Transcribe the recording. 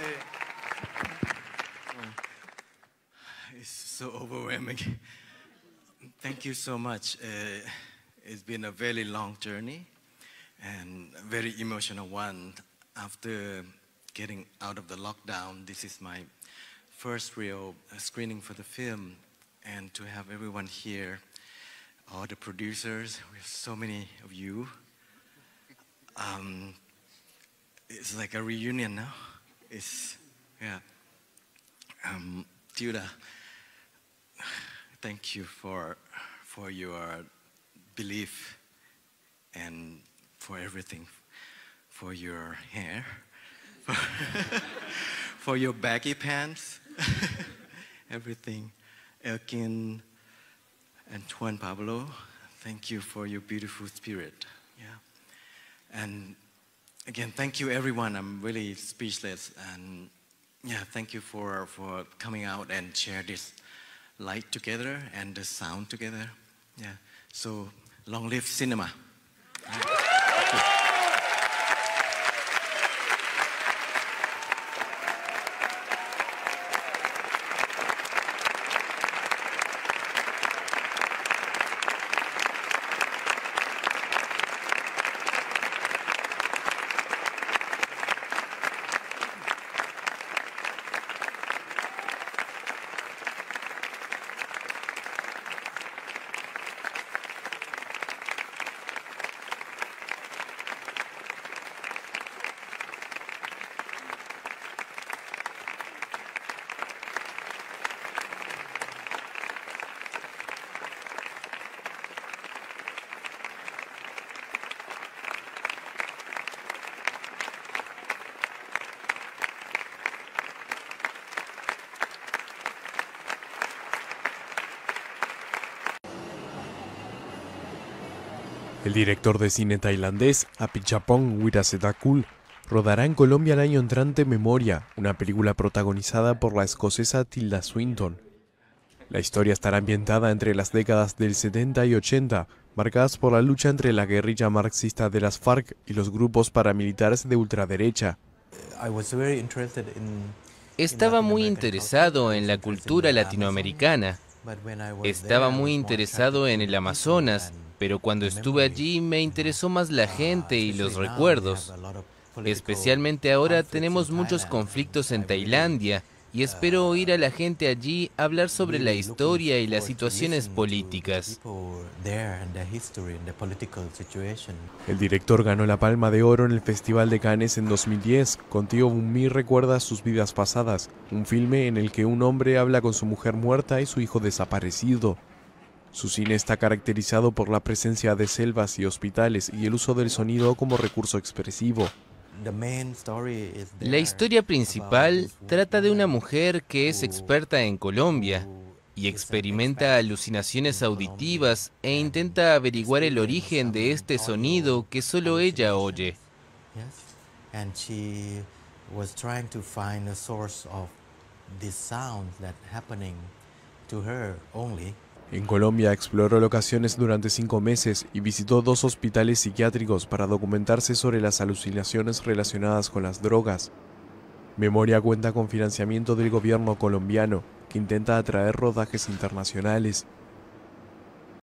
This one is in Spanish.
It's so overwhelming. Thank you so much. Uh, it's been a very long journey and a very emotional one. After getting out of the lockdown, this is my first real uh, screening for the film. And to have everyone here, all the producers, we have so many of you. Um, it's like a reunion now is yeah. Um, Duda, thank you for for your belief and for everything, for your hair, for, for your baggy pants, everything. Elkin and Juan Pablo, thank you for your beautiful spirit. Yeah. And again, thank you everyone. I'm really speechless. And yeah, thank you for, for coming out and share this light together and the sound together. Yeah, so long live cinema. El director de cine tailandés Apichapong Wirasetakul, rodará en Colombia el año entrante Memoria, una película protagonizada por la escocesa Tilda Swinton. La historia estará ambientada entre las décadas del 70 y 80, marcadas por la lucha entre la guerrilla marxista de las FARC y los grupos paramilitares de ultraderecha. Estaba muy interesado en la cultura latinoamericana. Estaba muy interesado en el Amazonas pero cuando estuve allí me interesó más la gente y los recuerdos. Especialmente ahora tenemos muchos conflictos en Tailandia y espero uh, oír a la gente allí hablar sobre la historia y las situaciones políticas. El director ganó la Palma de Oro en el Festival de Cannes en 2010. Con Tío recuerda sus vidas pasadas, un filme en el que un hombre habla con su mujer muerta y su hijo desaparecido. Su cine está caracterizado por la presencia de selvas y hospitales y el uso del sonido como recurso expresivo. La historia principal trata de una mujer que es experta en Colombia y experimenta alucinaciones auditivas e intenta averiguar el origen de este sonido que solo ella oye. En Colombia exploró locaciones durante cinco meses y visitó dos hospitales psiquiátricos para documentarse sobre las alucinaciones relacionadas con las drogas. Memoria cuenta con financiamiento del gobierno colombiano, que intenta atraer rodajes internacionales